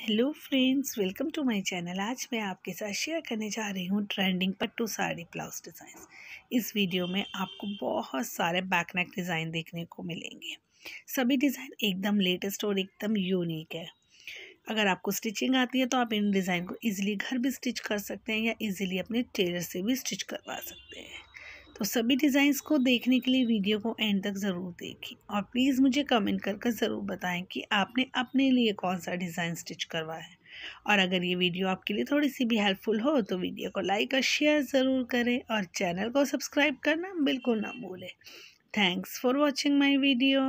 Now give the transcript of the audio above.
hello friends welcome to my channel आज मैं आपके साथ शेयर करने जा रही हूँ trending pattu sari blouse design इस वीडियो में आपको बहुत सारे बैकनेक डिज़ाइन देखने को मिलेंगे सभी डिज़ाइन एकदम लेटेस्ट और एकदम यूनिक है अगर आपको स्टिचिंग आती है तो आप इन डिज़ाइन को ईजिली घर भी स्टिच कर सकते हैं या ईजिली अपने टेलर से भी स्टिच करवा सकते हैं तो सभी डिज़ाइंस को देखने के लिए वीडियो को एंड तक ज़रूर देखें और प्लीज़ मुझे कमेंट कर कर ज़रूर बताएं कि आपने अपने लिए कौन सा डिज़ाइन स्टिच करवाया है और अगर ये वीडियो आपके लिए थोड़ी सी भी हेल्पफुल हो तो वीडियो को लाइक और शेयर ज़रूर करें और चैनल को सब्सक्राइब करना बिल्कुल ना भूलें thanks for watching my video